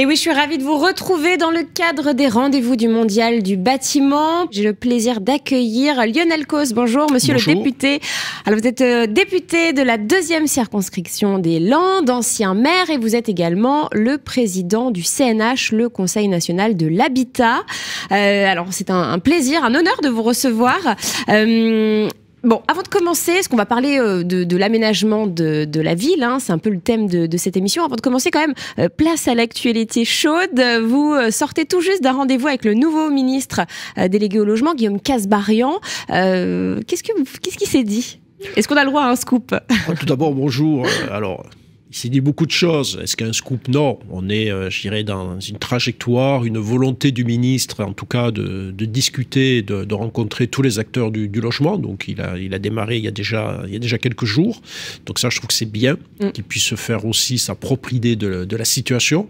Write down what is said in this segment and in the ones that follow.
Et oui, je suis ravie de vous retrouver dans le cadre des rendez-vous du Mondial du bâtiment. J'ai le plaisir d'accueillir Lionel Cos. Bonjour, monsieur le député. Alors, vous êtes euh, député de la deuxième circonscription des Landes, ancien maire, et vous êtes également le président du CNH, le Conseil national de l'habitat. Euh, alors, c'est un, plaisir, un honneur de vous recevoir. Euh, Bon, avant de commencer, est-ce qu'on va parler euh, de, l'aménagement de, la ville, hein, c'est un peu le thème de, cette émission. Avant de commencer, quand même, euh, place à l'actualité chaude. Vous euh, sortez tout juste d'un rendez-vous avec le nouveau ministre délégué au logement, Guillaume Casbarian. qu'est-ce, qu'il qui s'est dit est-ce qu'on a le droit à un scoop ah, Tout d'abord, bonjour. Alors, il s'est dit beaucoup de choses. Est-ce qu'un scoop Non. On est, euh, je dirais, dans une trajectoire, une volonté du ministre, en tout cas, de, discuter, de, rencontrer tous les acteurs du, logement. Donc, il a, il a démarré il y a, déjà, il y a déjà quelques jours. Donc, ça, je trouve que c'est bien mm. qu'il puisse se faire aussi sa propre idée de, la situation,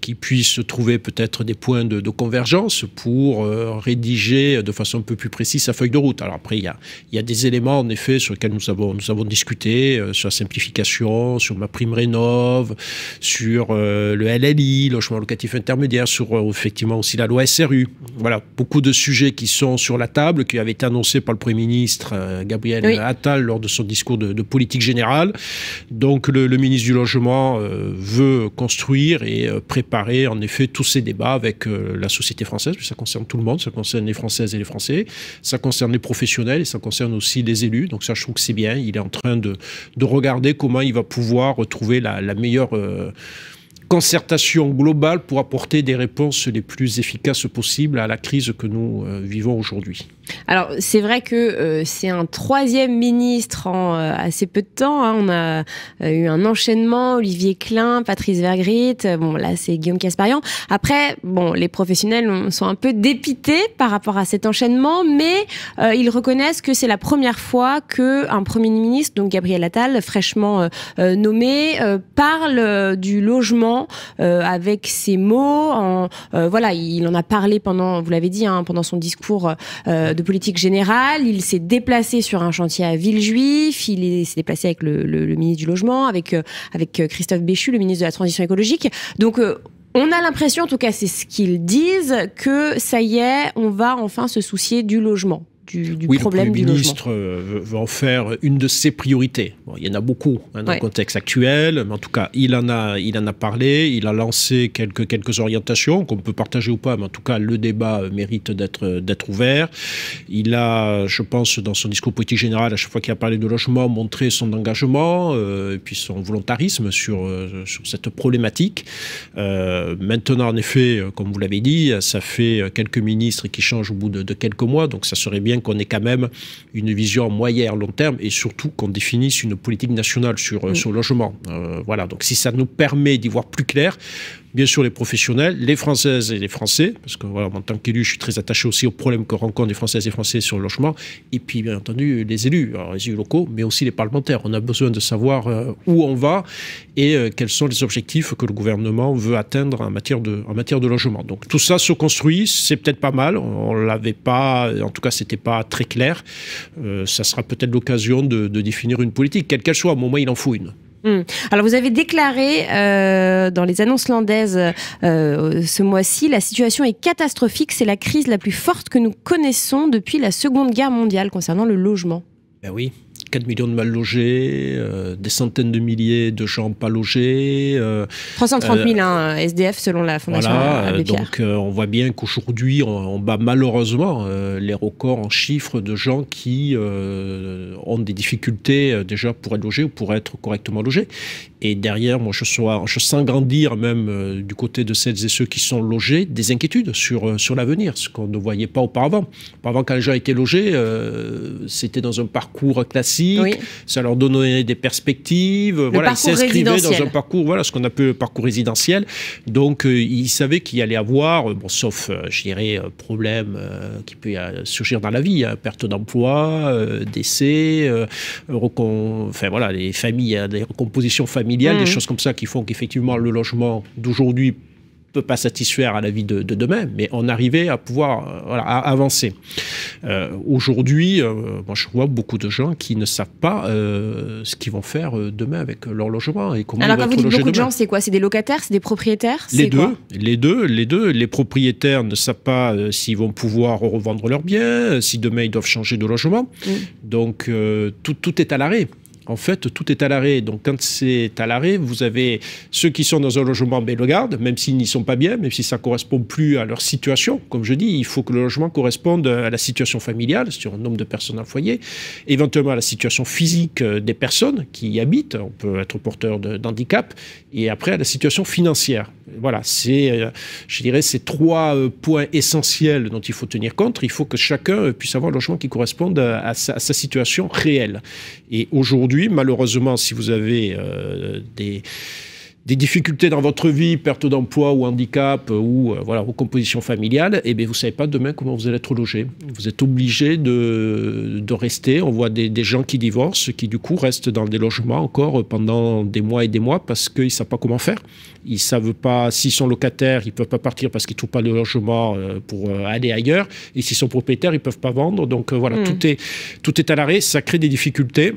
qu'il puisse trouver peut-être des points de, convergence pour euh, rédiger de façon un peu plus précise sa feuille de route. Alors, après, il y a, il y a des éléments, en effet, sur lesquels nous avons, nous avons discuté, euh, sur la simplification, sur ma prime Rénov, sur euh, le LLI, logement locatif intermédiaire, sur euh, effectivement aussi la loi SRU. Voilà, beaucoup de sujets qui sont sur la table, qui avaient été annoncés par le Premier ministre euh, Gabriel Attal lors de son discours de, politique générale. Donc le, ministre du Logement veut construire et préparer en effet tous ces débats avec la société française, puis ça concerne tout le monde, ça concerne les Françaises et les Français, ça concerne les professionnels et ça concerne aussi les élus. Donc ça, je trouve que c'est bien. Il est en train de, de regarder comment il va pouvoir retrouver trouver la, la meilleure euh, concertation globale pour apporter des réponses les plus efficaces possibles à la crise que nous euh, vivons aujourd'hui. Alors c'est vrai que euh, c'est un troisième ministre en euh, assez peu de temps. Hein. On a euh, eu un enchaînement Olivier Klein, Patrice Vergrit. bon là c'est Guillaume Casparian. Après bon les professionnels sont un peu dépités par rapport à cet enchaînement, mais ils reconnaissent que c'est la première fois qu'un premier ministre, donc Gabriel Attal, fraîchement nommé, parle du logement avec ses mots. En, voilà, il en a parlé pendant, vous l'avez dit, hein, pendant son discours de politique générale. Il s'est déplacé sur un chantier à Villejuif. Il s'est déplacé avec le, ministre du Logement, avec, euh, avec euh, Christophe Béchu, le ministre de la Transition écologique. Donc, euh, on a l'impression, en tout cas, c'est ce qu'ils disent, que ça y est, on va enfin se soucier du logement du, du oui, problème le Premier ministre euh, veut en faire une de ses priorités. il y en a beaucoup hein, dans le contexte actuel, mais en tout cas, il en a, il en a parlé, il a lancé quelques, quelques orientations qu'on peut partager ou pas, mais en tout cas, le débat euh, mérite euh, d'être ouvert. Il a, je pense, dans son discours politique général, à chaque fois qu'il a parlé de logement, montré son engagement et puis son volontarisme sur, sur cette problématique. maintenant, en effet, comme vous l'avez dit, ça fait quelques ministres qui changent au bout de quelques mois, donc ça serait bien qu'on ait quand même une vision moyen long terme et surtout qu'on définisse une politique nationale sur, euh, mm. le logement. Euh, voilà, donc si ça nous permet d'y voir plus clair, bien sûr les professionnels, les Françaises et les Français, parce que voilà, en tant qu'élu, je suis très attaché aussi aux problèmes que rencontrent les Françaises et les Français sur le logement, et puis bien entendu les élus, les élus locaux, mais aussi les parlementaires. On a besoin de savoir euh, où on va et euh, quels sont les objectifs que le gouvernement veut atteindre en matière de, logement. Donc tout ça se construit, c'est peut-être pas mal, on, ne l'avait pas, en tout cas c'était pas très clair. Euh, ça sera peut-être l'occasion de, de définir une politique, quelle qu'elle soit, au moment il en faut une. Hmm. Alors vous avez déclaré euh, dans les annonces landaises euh, ce mois-ci, la situation est catastrophique, c'est la crise la plus forte que nous connaissons depuis la Seconde Guerre mondiale concernant le logement. Ben oui, 4 millions de mal logés, euh, des centaines de milliers de gens pas logés. 330 000 SDF selon la Fondation euh, Donc euh, on voit bien qu'aujourd'hui, on, bat malheureusement les records en chiffres de gens qui ont des difficultés déjà pour être logés ou pour être correctement logés. Et derrière, moi, je, sens grandir même du côté de celles et ceux qui sont logés des inquiétudes sur, sur l'avenir, ce qu'on ne voyait pas auparavant. Auparavant, quand les gens étaient logés, c'était dans un parcours classique ça leur donnait des perspectives. Le voilà, ils s'inscrivaient dans un parcours, voilà, ce qu'on appelle le parcours résidentiel. Donc, euh, ils savaient qu'il allait avoir, euh, bon, sauf, euh, je dirais, problème qui peut surgir dans la vie, hein, perte d'emploi, décès, enfin voilà, les familles, hein, des recompositions familiales, des mmh. choses comme ça qui font qu'effectivement le logement d'aujourd'hui peut pas satisfaire à la vie de, demain, mais en arriver à pouvoir euh, avancer. Euh, aujourd'hui, euh, je vois beaucoup de gens qui ne savent pas ce qu'ils vont faire demain avec leur logement et comment Alors quand vous dites beaucoup de gens, c'est quoi C'est des locataires, c'est des propriétaires Les deux, les deux, les deux. Les propriétaires ne savent pas s'ils vont pouvoir revendre leurs biens, si demain ils doivent changer de logement. Mm. Donc tout est à l'arrêt en fait, tout est à l'arrêt. Donc, quand c'est à l'arrêt, vous avez ceux qui sont dans un logement ben, garde même s'ils n'y sont pas bien, même si ça ne correspond plus à leur situation. Comme je dis, il faut que le logement corresponde à la situation familiale, sur le nombre de personnes en foyer, éventuellement à la situation physique euh, des personnes qui y habitent. On peut être porteur d'handicap. Et après, à la situation financière. Voilà, c'est, euh, je dirais, ces trois euh, points essentiels dont il faut tenir compte. Il faut que chacun puisse avoir un logement qui corresponde à sa, à sa situation réelle. Et aujourd'hui, Malheureusement, si vous avez euh, des difficultés dans votre vie, perte d'emploi ou handicap euh, ou euh, voilà, compositions familiales, eh bien vous ne savez pas demain comment vous allez être logé. Vous êtes obligé de, rester. On voit des, gens qui divorcent, qui du coup restent dans des logements encore pendant des mois et des mois parce qu'ils ne savent pas comment faire. Ils savent pas s'ils sont locataires, ils ne peuvent pas partir parce qu'ils ne trouvent pas de logement pour aller ailleurs. Et s'ils sont propriétaires, ils ne peuvent pas vendre. Donc voilà, hmm. tout, est, tout est à l'arrêt. Ça crée des difficultés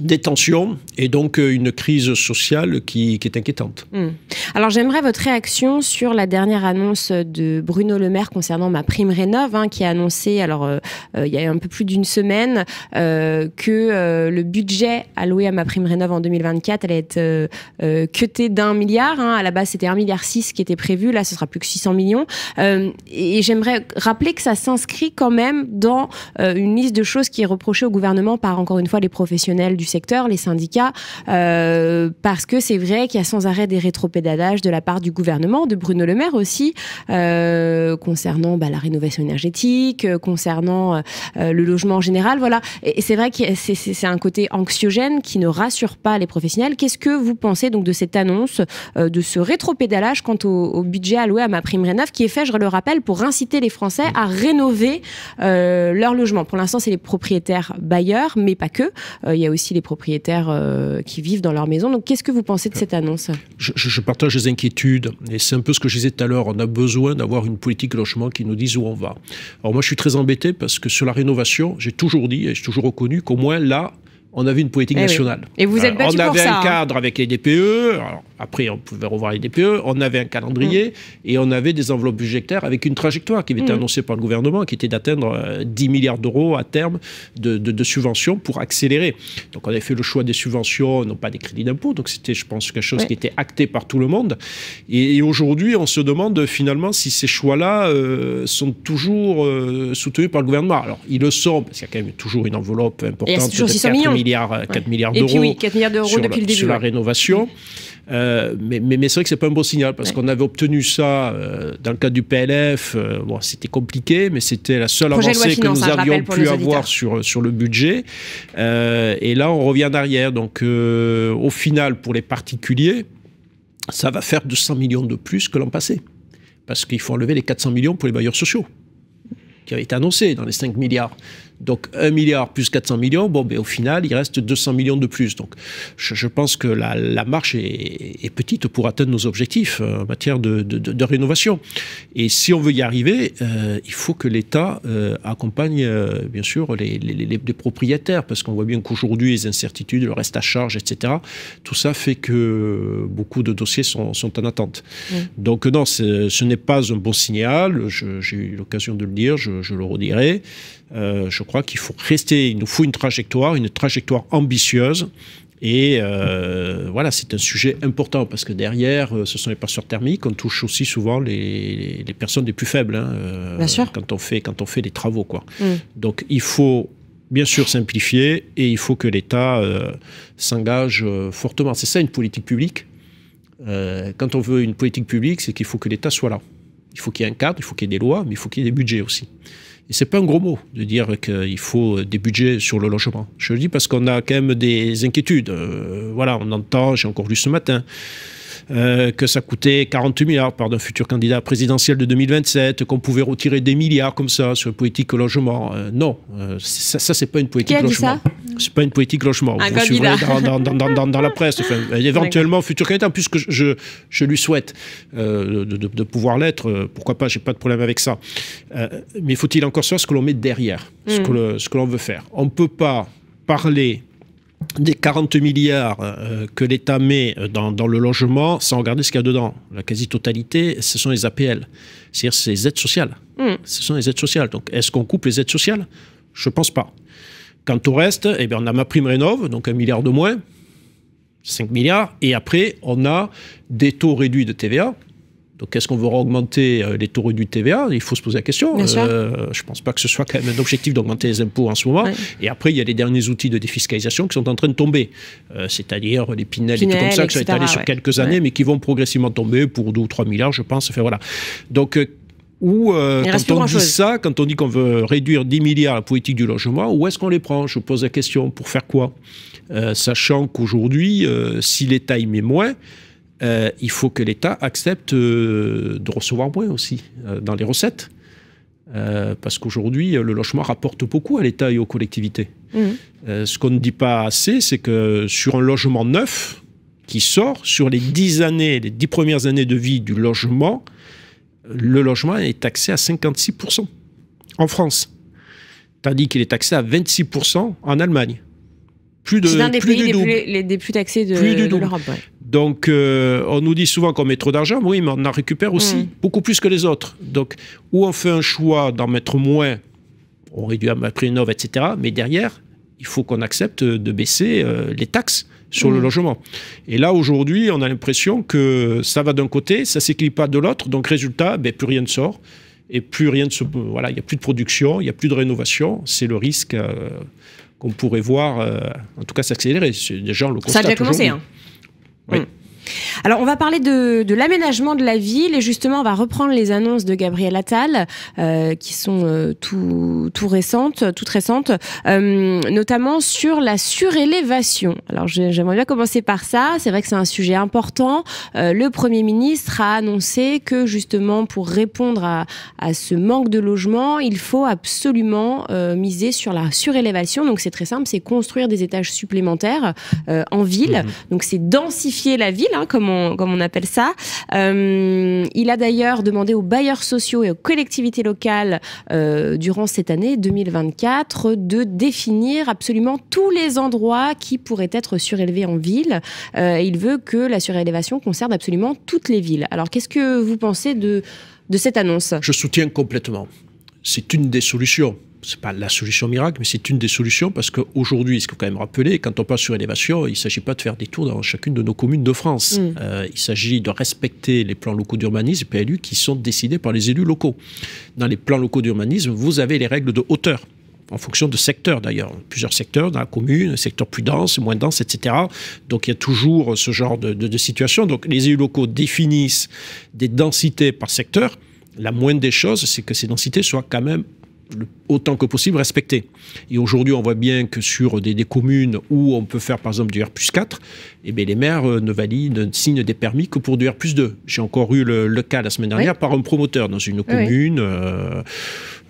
des tensions et donc euh, une crise sociale qui, est inquiétante. Hmm. Alors j'aimerais votre réaction sur la dernière annonce de Bruno Le Maire concernant ma prime rénov, hein, qui a annoncé, alors euh, euh, il y a un peu plus d'une semaine, que le budget alloué à ma prime rénov en 2024 allait être cuté d'un milliard. Hein. À la base c'était un milliard six qui était prévu, là ce sera plus que 600 millions. et j'aimerais rappeler que ça s'inscrit quand même dans une liste de choses qui est reprochée au gouvernement par encore une fois les professionnels du secteur, les syndicats, euh, parce que c'est vrai qu'il y a sans arrêt des rétropédalages de la part du gouvernement, de Bruno Le Maire aussi, euh, concernant bah, la rénovation énergétique, euh, concernant le logement en général. Voilà. Et, c'est vrai que c'est un côté anxiogène qui ne rassure pas les professionnels. Qu'est-ce que vous pensez donc de cette annonce, de ce rétropédalage quant au, budget alloué à ma prime rénov, qui est fait, je le rappelle, pour inciter les Français à rénover leur logement Pour l'instant, c'est les propriétaires bailleurs, mais pas que. Il y a aussi les propriétaires euh, qui vivent dans leur maison. Donc, qu'est-ce que vous pensez de cette annonce je, je, partage les inquiétudes. Et c'est un peu ce que je disais tout à l'heure. On a besoin d'avoir une politique logement qui nous dise où on va. Alors, moi, je suis très embêté parce que sur la rénovation, j'ai toujours dit et j'ai toujours reconnu qu'au moins là, on avait une politique eh nationale. Et vous êtes battu ça. On avait un hein. cadre avec les DPE, alors, après on pouvait revoir les DPE, on avait un calendrier mm. et on avait des enveloppes budgétaires avec une trajectoire qui avait été mm. annoncée par le gouvernement, qui était d'atteindre 10 euh, milliards d'euros à terme de, subventions pour accélérer. Donc on avait fait le choix des subventions, non pas des crédits d'impôt, donc c'était je pense quelque chose qui était acté par tout le monde. Et, aujourd'hui on se demande euh, finalement si ces choix-là euh, sont toujours soutenus par le gouvernement. Alors ils le sont, parce qu'il y a quand même toujours une enveloppe importante. 600 millions 4 euh, milliards d'euros. milliards d'euros depuis le début. Sur la rénovation. Mm. Euh, mais, c'est vrai que c'est pas un beau signal parce qu'on avait obtenu ça euh, dans le cadre du PLF. bon, c'était compliqué, mais c'était la seule avancée que nous hein, avions pu avoir sur, sur le budget. et là, on revient arrière. Donc, au final, pour les particuliers, ça va faire 200 millions de plus que l'an passé parce qu'il faut enlever les 400 millions pour les bailleurs sociaux qui avaient été annoncés dans les 5 milliards. Donc 1 milliard plus 400 millions, bon, ben, au final, il reste 200 millions de plus. Donc je, pense que la, marche est, petite pour atteindre nos objectifs euh, en matière de, rénovation. Et si on veut y arriver, euh, il faut que l'État euh, accompagne, bien sûr, les, propriétaires, parce qu'on voit bien qu'aujourd'hui, les incertitudes, le reste à charge, etc., tout ça fait que beaucoup de dossiers sont, en attente. Donc non, ce n'est pas un bon signal, j'ai eu l'occasion de le dire, je, je le redirai. Euh, je crois qu'il faut rester, il nous faut une trajectoire, une trajectoire ambitieuse. Et euh, voilà, c'est un sujet important parce que derrière, euh, ce sont les passeurs thermiques. On touche aussi souvent les, personnes les plus faibles hein, quand on fait quand on fait des travaux, quoi. Mm. Donc il faut bien sûr simplifier et il faut que l'État s'engage fortement. C'est ça une politique publique. quand on veut une politique publique, c'est qu'il faut que l'État soit là. Il faut qu'il y ait un cadre, il faut qu'il y ait des lois, mais il faut qu'il y ait des budgets aussi. Et c'est pas un gros mot de dire qu'il faut des budgets sur le logement. Je le dis parce qu'on a quand même des inquiétudes. Euh, voilà, on entend, j'ai encore lu ce matin, euh, que ça coûtait 48 milliards par d'un futur candidat présidentiel de 2027, qu'on pouvait retirer des milliards comme ça sur une politique logement. Euh, non, euh, ça, ce c'est pas une politique Qui a logement. C'est pas une politique logement. Vous dans, la presse. éventuellement, futur candidat, puisque je, je lui souhaite de, pouvoir l'être. pourquoi pas, j'ai pas de problème avec ça. mais faut-il encore savoir ce que l'on met derrière, ce hmm. que l'on veut faire. On ne peut pas parler des 40 milliards euh, que l'État met dans, le logement, sans regarder ce qu'il y a dedans, la quasi-totalité, ce sont les APL, c'est-à-dire ces aides sociales. Hmm. Ce sont les aides sociales. Donc, est-ce qu'on coupe les aides sociales Je ne pense pas. Quant au reste, eh bien, on a ma prime rénove, donc un milliard de moins, 5 milliards, et après, on a des taux réduits de TVA, donc, est-ce qu'on veut augmenter euh, les taux du TVA Il faut se poser la question. Euh, je ne pense pas que ce soit quand même un objectif d'augmenter les impôts en ce moment. Et après, il y a les derniers outils de défiscalisation qui sont en train de tomber. Euh, c'est-à-dire les Pinel, et tout comme ça, qui sont étalés sur quelques années, mais qui vont progressivement tomber pour 2 ou 3 milliards, je pense. Enfin, voilà. Donc, quand on dit ça, quand on dit qu'on veut réduire 10 milliards la politique du logement, où est-ce qu'on les prend Je pose la question, pour faire quoi Sachant qu'aujourd'hui, si l'État y met moins, euh, il faut que l'État accepte euh, de recevoir moins aussi euh, dans les recettes. parce qu'aujourd'hui, le logement rapporte beaucoup à l'État et aux collectivités. Mmh. ce qu'on ne dit pas assez, c'est que sur un logement neuf qui sort, sur les 10 années, les dix premières années de vie du logement, le logement est taxé à 56% en France, tandis qu'il est taxé à 26% en Allemagne. C'est l'un des pays de les, plus, plus taxés de, l'Europe. Donc, euh, on nous dit souvent qu'on met trop d'argent, oui, mais on en récupère aussi mm. beaucoup plus que les autres. Donc, ou on fait un choix d'en mettre moins, on réduit à prix innove, etc. Mais derrière, il faut qu'on accepte de baisser euh, les taxes sur le mm. logement. Et là, aujourd'hui, on a l'impression que ça va d'un côté, ça ne s'équilibre pas de l'autre. Donc, résultat, ben, plus rien ne sort. Et plus rien ne se. Voilà, il n'y a plus de production, il n'y a plus de rénovation. C'est le risque. Euh, qu'on pourrait voir, en tout cas, s'accélérer. Déjà, le constat. Ça a déjà commencé, hein Wait. Hmm. Alors, on va parler de, l'aménagement de la ville et justement, on va reprendre les annonces de Gabriel Attal euh, qui sont euh, tout, tout, récentes, toutes récentes, euh, notamment sur la surélévation. Alors, j'aimerais bien commencer par ça. C'est vrai que c'est un sujet important. le Premier ministre a annoncé que justement, pour répondre à, ce manque de logement, il faut absolument miser sur la surélévation. Donc, c'est très simple, c'est construire des étages supplémentaires en ville. Mmh. Donc, c'est densifier la ville Hein, comme, on, appelle ça. Euh, il a d'ailleurs demandé aux bailleurs sociaux et aux collectivités locales euh, durant cette année 2024 de définir absolument tous les endroits qui pourraient être surélevés en ville. Euh, il veut que la surélévation concerne absolument toutes les villes. Alors qu'est-ce que vous pensez de cette annonce Je soutiens complètement. C'est une des solutions c'est pas la solution miracle, mais c'est une des solutions parce qu'aujourd'hui, ce qu'il faut quand même rappeler, quand on passe sur élévation, il ne s'agit pas de faire des tours dans chacune de nos communes de France. Mm. Euh, il s'agit de respecter les plans locaux d'urbanisme, PLU, qui sont décidés par les élus locaux. Dans les plans locaux d'urbanisme, vous avez les règles de hauteur en fonction de secteurs d'ailleurs. Plusieurs secteurs dans la commune, secteur plus dense, moins dense, etc. Donc il y a toujours ce genre de situation. Donc les élus locaux définissent des densités par secteur. La moindre des choses, c'est que ces densités soient quand même autant que possible respecter. Et aujourd'hui, on voit bien que sur des, communes où on peut faire par exemple du R 4, eh bien, les maires euh, ne valident, ne signent des permis que pour du R 2. J'ai encore eu le, cas la semaine dernière par un promoteur dans une commune, euh,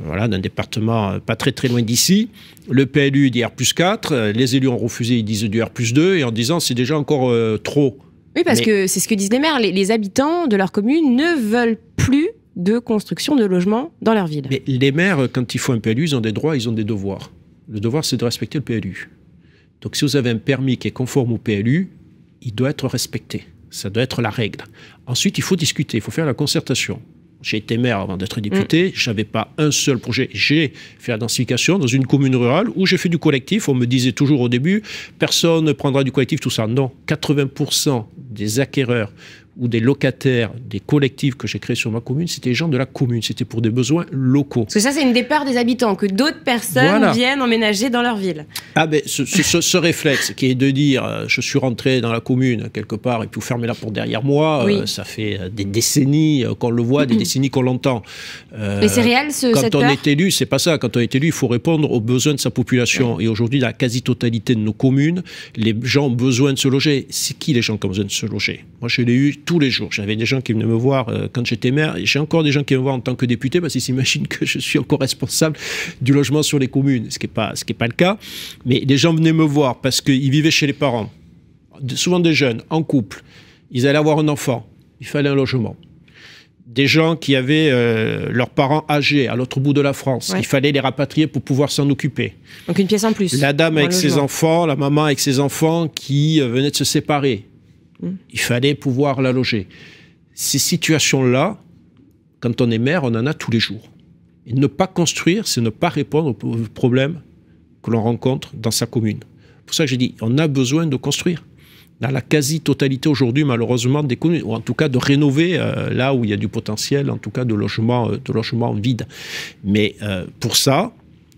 voilà, d'un département euh, pas très très loin d'ici. Le PLU dit R 4, les élus ont refusé, ils disent du R 2, et en disant c'est déjà encore trop. Oui, parce que c'est ce que disent les maires, les, les habitants de leur commune ne veulent plus de construction de logements dans leur ville. les maires, quand ils font un PLU, ils ont des droits, ils ont des devoirs. Le devoir, c'est de respecter le PLU. Donc si vous avez un permis qui est conforme au PLU, il doit être respecté. Ça doit être la règle. Ensuite, il faut discuter, il faut faire la concertation. J'ai été maire avant d'être député, mm. J'avais je n'avais pas un seul projet. J'ai fait la densification dans une commune rurale où j'ai fait du collectif. On me disait toujours au début, personne ne prendra du collectif, tout ça. Non, 80% des acquéreurs ou des locataires, des collectifs que j'ai créés sur ma commune, c'était les gens de la commune, c'était pour des besoins locaux. Parce que ça, c'est une départ des habitants, que d'autres personnes viennent emménager dans leur ville. Ah ben, ce, réflexe qui est de dire, euh, je suis rentré dans la commune quelque part et puis vous fermez la porte derrière moi, euh, ça fait euh, des décennies qu'on le voit, des décennies qu'on l'entend. Mais c'est réel, ce, Quand on est élu, c'est pas ça. Quand on est élu, il faut répondre aux besoins de sa population. Et aujourd'hui, dans la quasi-totalité de nos communes, les gens ont besoin de se loger. C'est qui les gens qui ont besoin de se loger Moi, je l'ai eu tous les jours. J'avais des gens qui venaient me voir euh, quand j'étais maire. J'ai encore des gens qui me voir en tant que député parce qu'ils s'imaginent que je suis encore responsable du logement sur les communes, ce qui n'est pas, le cas. Mais des gens venaient me voir parce qu'ils vivaient chez les parents, souvent des jeunes, en couple. Ils allaient avoir un enfant. Il fallait un logement des gens qui avaient euh, leurs parents âgés à l'autre bout de la France. Il fallait les rapatrier pour pouvoir s'en occuper. Donc une pièce en plus. La dame avec ses enfants, la maman avec ses enfants qui euh, venaient de se séparer. Il fallait pouvoir la loger. Ces situations-là, quand on est maire, on en a tous les jours. Et ne pas construire, c'est ne pas répondre aux problèmes que l'on rencontre dans sa commune. C'est pour ça que j'ai dit, on a besoin de construire. Dans la quasi-totalité aujourd'hui, malheureusement, des communes, ou en tout cas de rénover euh, là où il y a du potentiel, en tout cas de logements euh, de logements vides. Mais euh, pour ça,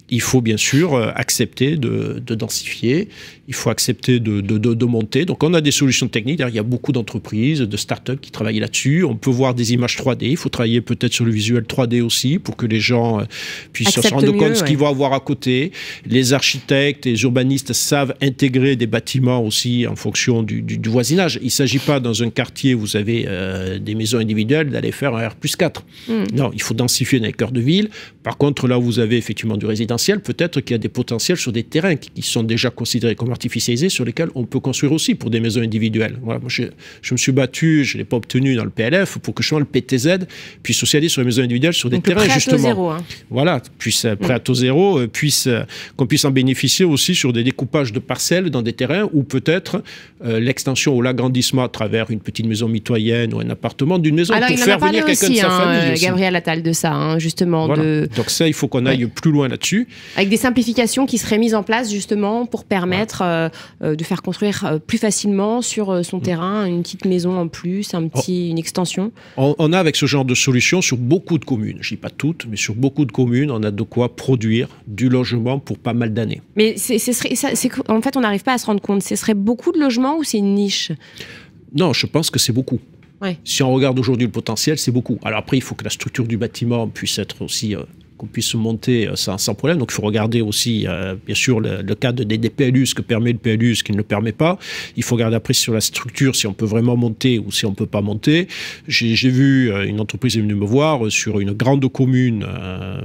il faut bien sûr accepter de densifier, il faut accepter de, de, monter. Donc on a des solutions techniques. Il y a beaucoup d'entreprises, de start startups qui travaillent là-dessus. On peut voir des images 3D. Il faut travailler peut-être sur le visuel 3D aussi pour que les gens euh, puissent se rendre compte de ce qu'ils vont avoir à côté. Les architectes et les urbanistes savent intégrer des bâtiments aussi en fonction du, voisinage. Il ne s'agit pas dans un quartier où vous avez euh, des maisons individuelles d'aller faire un R 4. Hmm. Non, il faut densifier dans les de ville. Par contre, là vous avez effectivement du résidentiel, peut-être qu'il y a des potentiels sur des terrains qui, qui sont déjà considérés comme artificialisées sur lesquels on peut construire aussi pour des maisons individuelles. Voilà, je, me suis battu, je ne l'ai pas obtenu dans le PLF, pour que justement le PTZ puisse socialiser sur les maisons individuelles sur des Donc, terrains justement. Zéro, Voilà, puisse prêt à taux zéro, puisse, qu'on puisse en bénéficier aussi sur des découpages de parcelles dans des terrains ou peut-être euh, l'extension ou l'agrandissement à travers une petite maison mitoyenne ou un appartement d'une maison Alors, pour faire venir quelqu'un de sa hein, famille. Euh, Gabriel Attal de ça, hein, justement. De... Donc ça, il faut qu'on aille plus loin là-dessus. Avec des simplifications qui seraient mises en place justement pour permettre euh, euh, de faire construire euh, plus facilement sur son mm. terrain une petite maison en plus, un oh. petit, une extension on, a avec ce genre de solution sur beaucoup de communes, je dis pas toutes, mais sur beaucoup de communes, on a de quoi produire du logement pour pas mal d'années. Mais c'est, en fait, on n'arrive pas à se rendre compte. Ce serait beaucoup de logements ou c'est une niche Non, je pense que c'est beaucoup. Si on regarde aujourd'hui le potentiel, c'est beaucoup. Alors après, il faut que la structure du bâtiment puisse être aussi qu'on puisse monter euh, sans, sans, problème. Donc il faut regarder aussi, euh, bien sûr, le, cadre des, PLU, ce que permet le PLU, ce qu'il ne permet pas. Il faut regarder après sur la structure, si on peut vraiment monter ou si on ne peut pas monter. J'ai vu, euh, une entreprise est venue me voir sur une grande commune,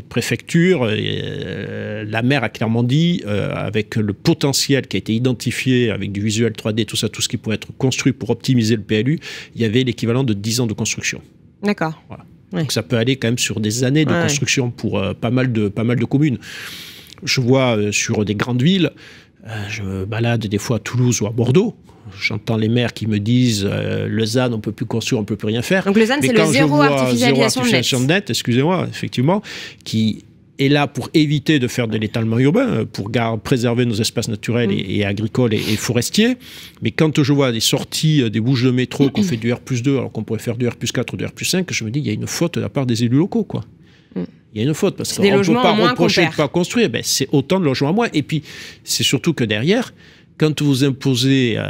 préfecture, et, la maire a clairement dit, avec le potentiel qui a été identifié, avec du visuel 3D, tout ça, tout ce qui pourrait être construit pour optimiser le PLU, il y avait l'équivalent de 10 ans de construction. D'accord. Voilà. Donc ça peut aller quand même sur des années de construction pour euh, pas, mal de, pas mal de communes. Je vois euh, sur des grandes villes, euh, je me balade des fois à Toulouse ou à Bordeaux. J'entends les maires qui me disent le on ne peut plus construire, on ne peut plus rien faire. Donc le c'est le zéro artificialisation, zéro artificialisation, net excusez-moi, effectivement, qui et là pour éviter de faire de l'étalement urbain, euh, pour préserver nos espaces naturels et, mm. agricoles et, forestiers. Mais quand je vois des sorties euh, des bouches de métro qu'on fait du R 2 alors qu'on pourrait faire du R 4 ou du R 5, je me dis il y a une faute de la part des élus locaux. quoi. Mm. Il y a une faute parce qu'on ne peut pas reprocher de ne pas construire. Ben, c'est autant de logements à moins. Et puis, c'est surtout que derrière, quand vous imposez à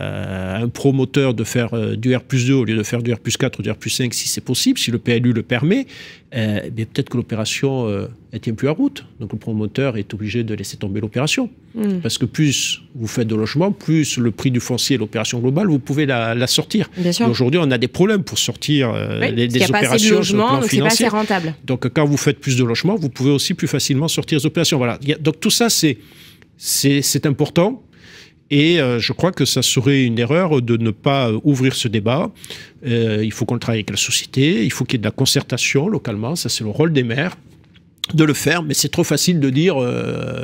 euh, un promoteur de faire euh, du R 2 au lieu de faire du R 4 ou du R 5, si c'est possible, si le PLU le permet, euh, eh peut-être que l'opération ne euh, tient plus à route. Donc le promoteur est obligé de laisser tomber l'opération. Hmm. Parce que plus vous faites de logement, plus le prix du foncier et l'opération globale, vous pouvez la, sortir. Aujourd'hui, on a des problèmes pour sortir oui, les, des opérations. Pas assez de logement, donc pas assez rentable. Donc quand vous faites plus de logements, vous pouvez aussi plus facilement sortir les opérations. Voilà. donc tout ça, c'est important et euh, je crois que ça serait une erreur de ne pas euh, ouvrir ce débat. Euh, il faut qu'on travaille avec la société, il faut qu'il y ait de la concertation localement, ça c'est le rôle des maires de le faire, mais c'est trop facile de dire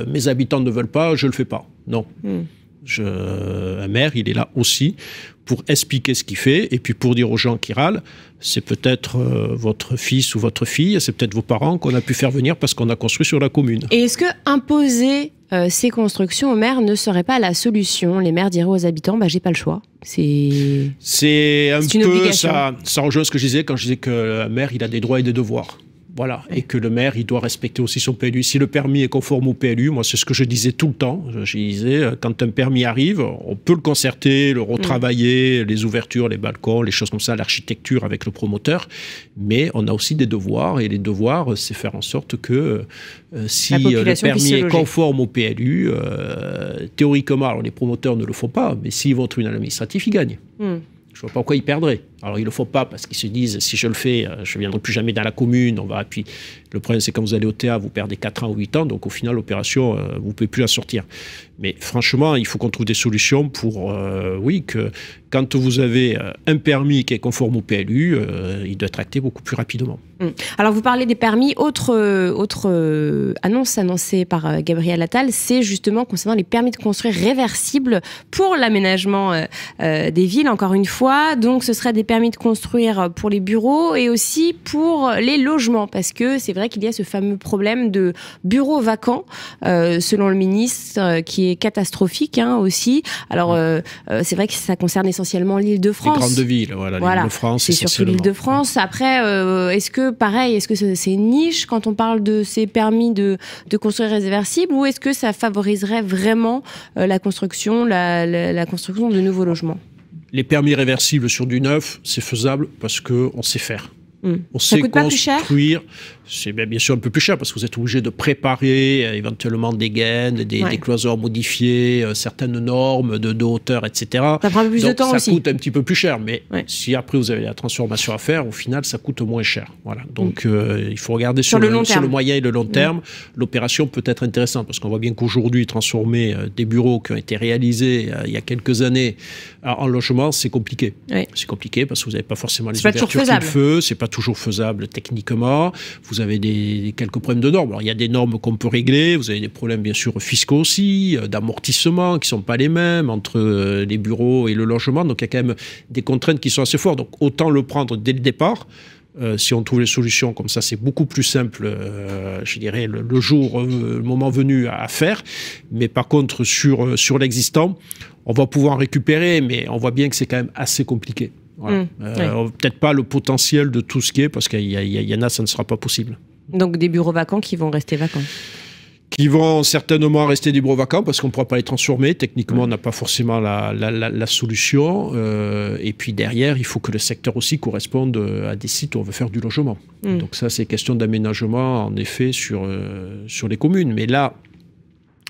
mes habitants ne veulent pas, je le fais pas. Non. Hmm. Je, un maire, il est là aussi pour expliquer ce qu'il fait et puis pour dire aux gens qui râlent, c'est peut-être votre fils ou votre fille, c'est peut-être vos parents qu'on a pu faire venir parce qu'on a construit sur la commune. Et est-ce que imposer euh, ces constructions aux maires ne seraient pas la solution. Les maires diraient aux habitants, bah, j'ai pas le choix. C'est. C'est un peu. Ça, ça rejoint ce que je disais quand je disais que le maire, il a des droits et des devoirs. Voilà, et que le maire, il doit respecter aussi son PLU. Si le permis est conforme au PLU, moi, c'est ce que je disais tout le temps. Je disais, euh, quand un permis arrive, on peut le concerter, le mm. retravailler, les ouvertures, les balcons, les choses comme ça, l'architecture avec le promoteur. Mais on a aussi des devoirs, et les devoirs, euh, c'est faire en sorte que euh, si le permis est conforme au PLU, théoriquement, les promoteurs ne le font pas, mais s'ils vont une tribunal administratif, ils gagnent. Mm. Je vois pas pourquoi ils perdraient. Alors, ils le faut pas parce qu'ils se disent si je le fais, euh, je ne viendrai plus jamais dans la commune. On va. puis, le problème, c'est quand vous allez au théâtre, vous perdez 4 ans ou 8 ans. Donc, au final, l'opération, euh, vous ne pouvez plus la sortir. Mais franchement, il faut qu'on trouve des solutions pour, euh, oui, que quand vous avez euh, un permis qui est conforme au PLU, euh, il doit être acté beaucoup plus rapidement. Mmh. Alors vous parlez des permis. Autre, autre annonce annoncée par Gabriel Attal, c'est justement concernant les permis de construire réversibles pour l'aménagement des villes, encore une fois. Donc ce serait des permis de construire pour les bureaux et aussi pour les logements, parce que c'est vrai qu'il y a ce fameux problème de bureaux vacants, selon le ministre, qui catastrophique hein, aussi. Alors, euh, euh, c'est vrai que ça concerne essentiellement l'île de France. Les grandes villes, voilà. voilà. L'île de France, c'est surtout l'île de France. Après, euh, est-ce que, pareil, est-ce que c'est une niche quand on parle de ces permis de, de construire réversibles, ou est-ce que ça favoriserait vraiment la construction, la, construction de nouveaux logements les permis réversibles sur du neuf, c'est faisable parce que on sait faire. Hmm. On sait coûte construire c'est bien, sûr un peu plus cher parce que vous êtes obligé de préparer euh, éventuellement des gaines, des, des cloisons modifiées, euh, certaines normes de, hauteur, etc. Ça prend plus de temps ça coûte un petit peu plus cher, mais si après vous avez la transformation à faire, au final, ça coûte moins cher. Voilà. Mm. Donc, euh, il faut regarder sur, le, sur, le, moyen et le long mm. terme. L'opération peut être intéressante parce qu'on voit bien qu'aujourd'hui, transformer des bureaux qui ont été réalisés il y a quelques années en logement, c'est compliqué. C'est compliqué parce que vous n'avez pas forcément les ouvertures qu'il feu, c'est pas toujours faisable techniquement. Vous vous avez des, quelques problèmes de normes. il y a des normes qu'on peut régler, vous avez des problèmes, bien sûr, fiscaux aussi, euh, d'amortissement, qui ne sont pas les mêmes entre euh, les bureaux et le logement. Donc, il y a quand même des contraintes qui sont assez fortes. Donc, autant le prendre dès le départ. Euh, si on trouve les solutions comme ça, c'est beaucoup plus simple, je dirais, le, jour, le moment venu à, faire. Mais par contre, sur, sur l'existant, on va pouvoir récupérer, mais on voit bien que c'est quand même assez compliqué. Mm. Euh, peut-être pas le potentiel de tout ce qui est, parce qu'il y, en a, ça ne sera pas possible. Donc des bureaux vacants qui vont rester vacants qui vont certainement rester des bureaux vacants parce qu'on ne pourra pas les transformer. Techniquement, on n'a pas forcément la, solution. Euh, et puis derrière, il faut que le secteur aussi corresponde euh, à des sites où on veut faire du logement. Mm. Donc ça, c'est question d'aménagement, en effet, sur, sur les communes. Mais là,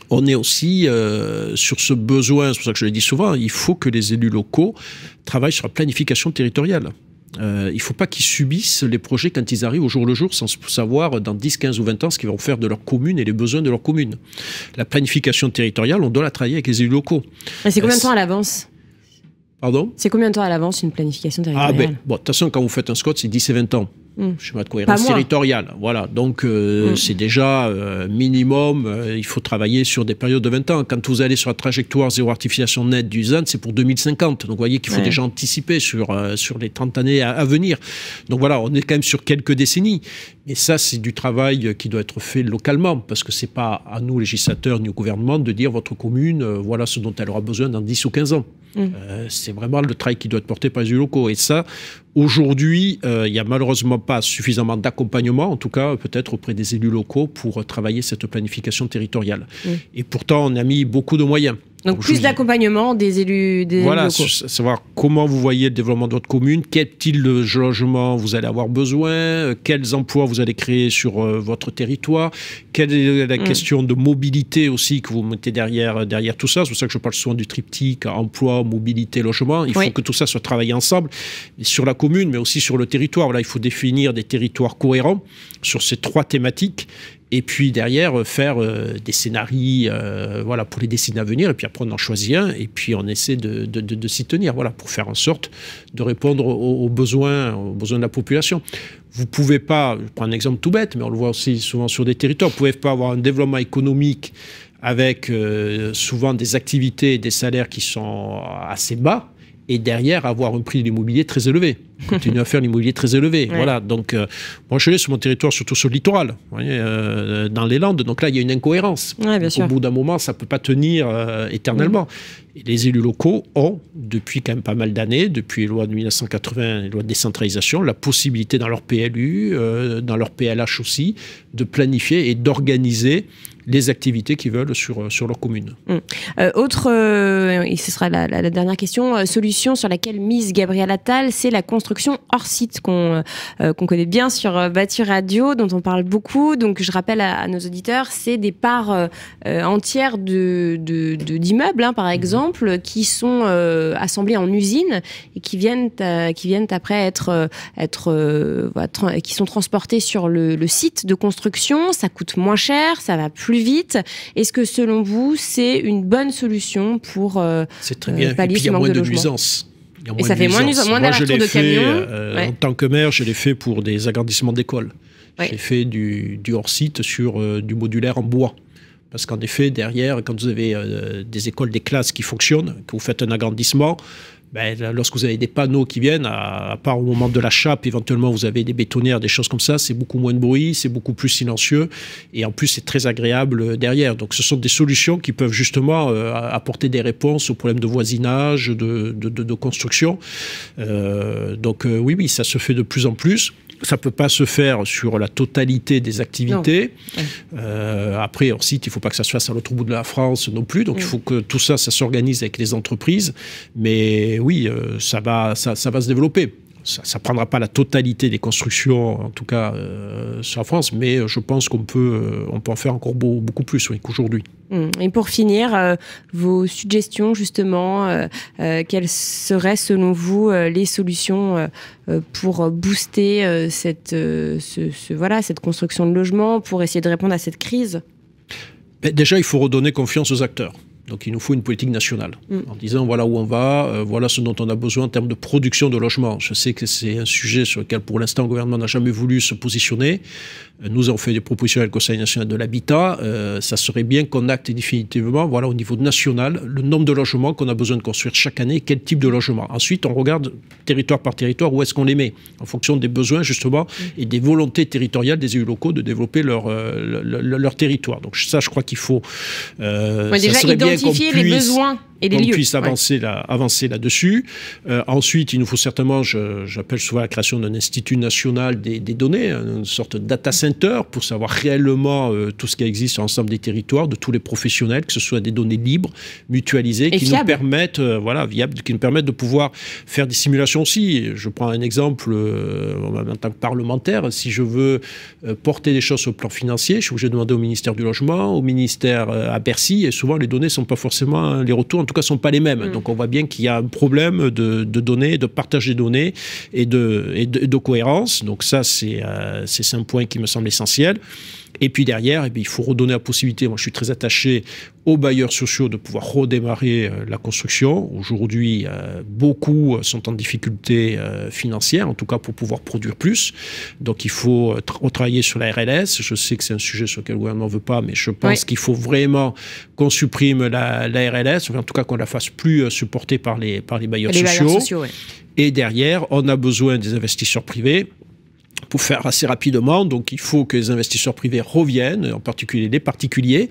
on est aussi euh, sur ce besoin, c'est pour ça que je le dis souvent, il faut que les élus locaux travaillent sur la planification territoriale. Euh, il ne faut pas qu'ils subissent les projets quand ils arrivent au jour le jour sans savoir dans 10, 15 ou 20 ans ce qu'ils vont faire de leur commune et les besoins de leur commune. La planification territoriale, on doit la travailler avec les élus locaux. Mais c'est combien de temps à l'avance Pardon C'est combien de temps à l'avance une planification ah, ben, territoriale de toute façon, quand vous faites un SCOT, c'est 10 et 20 ans. Hmm. Schéma de cohérence territoriale. Voilà. Donc, euh, hmm. c'est déjà euh, minimum. Euh, il faut travailler sur des périodes de 20 ans. Quand vous allez sur la trajectoire zéro artificialisation nette du ZAN, c'est pour 2050. Donc, vous voyez qu'il faut déjà anticiper sur, sur les 30 années à, venir. Donc, voilà, on est quand même sur quelques décennies. Mais ça, c'est du travail qui doit être fait localement, parce que ce n'est pas à nous, législateurs, ni au gouvernement, de dire votre commune, voilà ce dont elle aura besoin dans 10 ou 15 ans. Mm. Euh, c'est vraiment le travail qui doit être porté par les élus locaux. Et ça, aujourd'hui, euh, il n'y a malheureusement pas suffisamment d'accompagnement, en tout cas peut-être auprès des élus locaux, pour travailler cette planification territoriale. Mm. Et pourtant, on a mis beaucoup de moyens. Donc, plus d'accompagnement des élus des Voilà, savoir comment vous voyez le développement de votre commune, quel type de logement vous allez avoir besoin, euh, quels emplois vous allez créer sur euh, votre territoire, quelle est la mm. question de mobilité aussi que vous mettez derrière, euh, derrière tout ça. C'est pour ça que je parle souvent du triptyque emploi, mobilité, logement. Il faut que tout ça soit travaillé ensemble sur la commune, mais aussi sur le territoire. Là, il faut définir des territoires cohérents sur ces trois thématiques et puis derrière euh, faire euh, des scénarios euh, voilà, pour les décennies à venir, et puis après on en choisit un, et puis on essaie de, s'y tenir, voilà, pour faire en sorte de répondre aux, besoins, aux besoins de la population. Vous ne pouvez pas, je prends un exemple tout bête, mais on le voit aussi souvent sur des territoires, vous ne pouvez pas avoir un développement économique avec souvent des activités et des salaires qui sont assez bas, et derrière avoir un prix de l'immobilier très élevé. Continuer à faire l'immobilier très élevé. Voilà, donc euh, moi je suis sur mon territoire, surtout sur le littoral, euh, dans les Landes. Donc là, il y a une incohérence. Au bout d'un moment, ça ne peut pas tenir euh, éternellement. Mm. les élus locaux ont, depuis quand même pas mal d'années, depuis les lois de 1980, les lois de décentralisation, la possibilité dans leur PLU, dans leur PLH aussi, de planifier et d'organiser les activités qu'ils veulent sur, euh, sur leur commune. Mm. Euh, autre, euh, et ce sera la, dernière question, solution sur laquelle mise Gabriel Attal, c'est la construction hors site qu'on qu'on connaît bien sur bâtir Radio, dont on parle beaucoup. Donc je rappelle à, nos auditeurs, c'est des parts entières d'immeubles, de, de, hein, par mm-hmm. exemple, qui sont assemblés en usine et qui viennent, qui viennent après être, être qui sont transportées sur le site de construction. Ça coûte moins cher, ça va plus vite. Est-ce que selon vous, c'est une bonne solution pour euh, C'est très bien. de, nuisances. Et ça fait moins, moins Moi, je euh, de fait, En tant que maire, je l'ai fait pour des agrandissements d'écoles. J'ai fait du, hors-site sur euh, du modulaire en bois. Parce qu'en effet, derrière, quand vous avez euh, des écoles, des classes qui fonctionnent, que vous faites un agrandissement, ben, lorsque vous avez des panneaux qui viennent, à, part au moment de la chape, éventuellement vous avez des bétonnières, des choses comme ça, c'est beaucoup moins de bruit, c'est beaucoup plus silencieux, et en plus c'est très agréable euh, derrière. Donc ce sont des solutions qui peuvent justement euh, apporter des réponses aux problèmes de voisinage, de, construction. Euh, donc oui, oui, ça se fait de plus en plus ça ne peut pas se faire sur la totalité des activités. Euh, après, en site, il ne faut pas que ça se fasse à l'autre bout de la France non plus. Donc, il faut que tout ça, ça s'organise avec les entreprises. Mais oui, euh, ça, va, ça va se développer ça ne prendra pas la totalité des constructions, en tout cas en euh, France, mais euh, je pense qu'on peut, euh, on peut en faire encore beaucoup plus qu'aujourd'hui. Mmh. Et pour finir, vos suggestions justement, quelles seraient selon vous les solutions pour booster cette, ce, voilà, cette construction de logements, pour essayer de répondre à cette crise ben, Déjà, il faut redonner confiance aux acteurs. Donc il nous faut une politique nationale, mm. en disant voilà où on va, euh, voilà ce dont on a besoin en termes de production de logements. Je sais que c'est un sujet sur lequel pour l'instant le gouvernement n'a jamais voulu se positionner. Euh, nous avons fait des propositions à le Conseil national de l'habitat. Euh, ça serait bien qu'on acte définitivement, voilà au niveau national, le nombre de logements qu'on a besoin de construire chaque année, quel type de logement. Ensuite, on regarde territoire par territoire où est-ce qu'on les met, en fonction des besoins justement mm. et des volontés territoriales des élus locaux de développer leur, leur, territoire. Donc ça, je crois qu'il faut... ça serait identifier les besoins et qu'on puisse avancer, là, avancer là-dessus. Euh, ensuite, il nous faut certainement, j'appelle souvent la création d'un institut national des, données, hein, une sorte de data center pour savoir réellement euh, tout ce qui existe sur l'ensemble des territoires, de tous les professionnels, que ce soit des données libres, mutualisées, qui nous permettent, euh, voilà, viables, qui nous permettent de pouvoir faire des simulations aussi. Je prends un exemple en tant que parlementaire, si je veux porter des choses au plan financier, je suis obligé de demander au ministère du Logement, au ministère à Bercy, et souvent les données ne sont pas forcément hein, les retours en tout cas, ne sont pas les mêmes. Mm. Donc, on voit bien qu'il y a un problème de, données, de partage des données et de, de, cohérence. Donc, ça, euh, c'est un point qui me semble essentiel. Et puis derrière, et eh bien, il faut redonner la possibilité, moi je suis très attaché aux bailleurs sociaux de pouvoir redémarrer euh, la construction. Aujourd'hui, euh, beaucoup euh, sont en difficulté financière, en tout cas pour pouvoir produire plus. Donc il faut travailler sur la RLS. Je sais que c'est un sujet sur lequel le gouvernement ne veut pas, mais je pense qu'il faut vraiment qu'on supprime la, RLS, en tout cas qu'on la fasse plus supportée par les, par les bailleurs sociaux. Et derrière, on a besoin des investisseurs privés pour faire assez rapidement. Donc il faut que les investisseurs privés reviennent, en particulier les particuliers.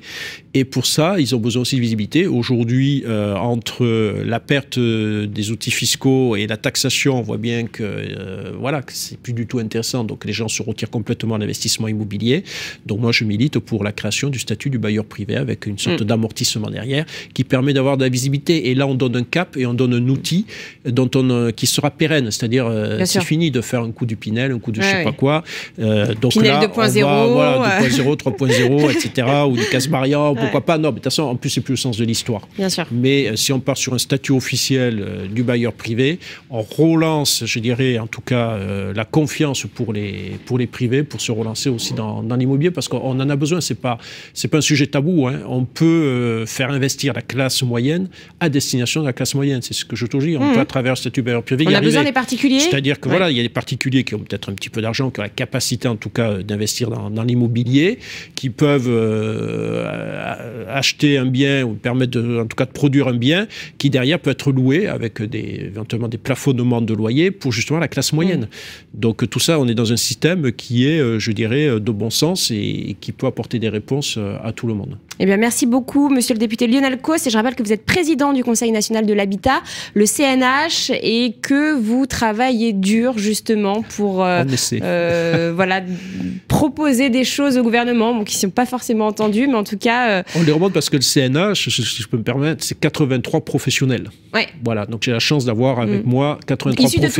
Et pour ça, ils ont besoin aussi de visibilité. Aujourd'hui, euh, entre la perte euh, des outils fiscaux et la taxation, on voit bien que euh, voilà, c'est plus du tout intéressant. Donc les gens se retirent complètement à l'investissement immobilier. Donc moi, je milite pour la création du statut du bailleur privé avec une sorte mm. d'amortissement derrière qui permet d'avoir de la visibilité. Et là, on donne un cap et on donne un outil dont on, qui sera pérenne. C'est-à-dire, c'est fini de faire un coup du Pinel, un coup de ouais, pas quoi. Euh, donc Pinel là, 2.0, voilà, 2.0, 3.0, etc. ou du Casmarian, pourquoi pas. Non, mais de toute façon, en plus, c'est plus le sens de l'histoire. Bien sûr. Mais euh, si on part sur un statut officiel euh, du bailleur privé, on relance, je dirais, en tout cas, la confiance pour les, pour les privés, pour se relancer aussi dans, l'immobilier, parce qu'on en a besoin. C'est pas, c'est pas un sujet tabou. Hein. On peut faire investir la classe moyenne à destination de la classe moyenne. C'est ce que je te dis. On mmh. peut, à travers le statut bailleur privé, on a besoin des particuliers. C'est-à-dire que voilà, il y a des particuliers qui ont peut-être un petit peu d'argent, qui ont la capacité en tout cas euh, d'investir dans, l'immobilier, qui peuvent euh, euh, acheter un bien ou permettre en tout cas de produire un bien qui derrière peut être loué avec des, éventuellement des plafonds de loyer pour justement la classe moyenne. Mmh. Donc tout ça, on est dans un système qui est, je dirais, de bon sens et qui peut apporter des réponses à tout le monde. Eh bien, merci beaucoup, monsieur le député Lionel Cos. Et je rappelle que vous êtes président du Conseil national de l'habitat, le CNH, et que vous travaillez dur, justement, pour euh, euh, voilà, proposer des choses au gouvernement qui ne sont pas forcément entendues, mais en tout cas. Euh, On les remonte parce que le CNH, si je peux me permettre, c'est 83 professionnels. Ouais. Voilà, donc j'ai la chance d'avoir avec mm. moi 83 professionnels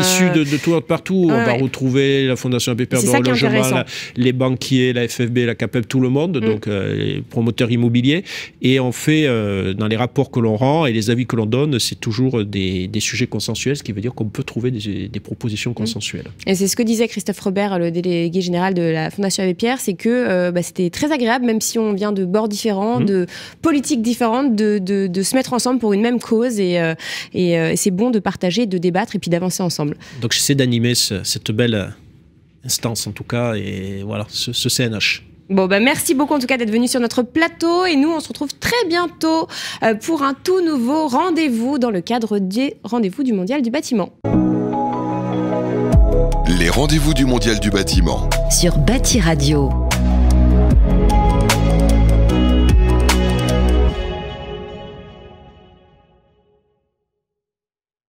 issus de, hein, de, tout partout. On va retrouver la Fondation Abbé logement, les banquiers, la FFB, la CAPEP, e tout le monde. Mm. Donc, promoteurs immobiliers. Et en fait, euh, dans les rapports que l'on rend et les avis que l'on donne, c'est toujours des, sujets consensuels, ce qui veut dire qu'on peut trouver des, propositions mm. consensuelles. Et c'est ce que disait Christophe Robert, le délégué général de la Fondation Abbé Pierre, c'est que euh, bah, c'était très agréable, même si on vient de bords différents, mm. de politiques différentes, de, de, se mettre ensemble pour une même cause. Et, euh, et c'est bon de partager, de débattre et puis d'avancer ensemble. Donc j'essaie d'animer cette belle instance en tout cas, et voilà, ce CNH. Bon, bah, merci beaucoup en tout cas d'être venu sur notre plateau et nous, on se retrouve très bientôt euh, pour un tout nouveau rendez-vous dans le cadre des rendez-vous du Mondial du bâtiment. Les rendez-vous du Mondial du bâtiment. Sur Bâti Radio.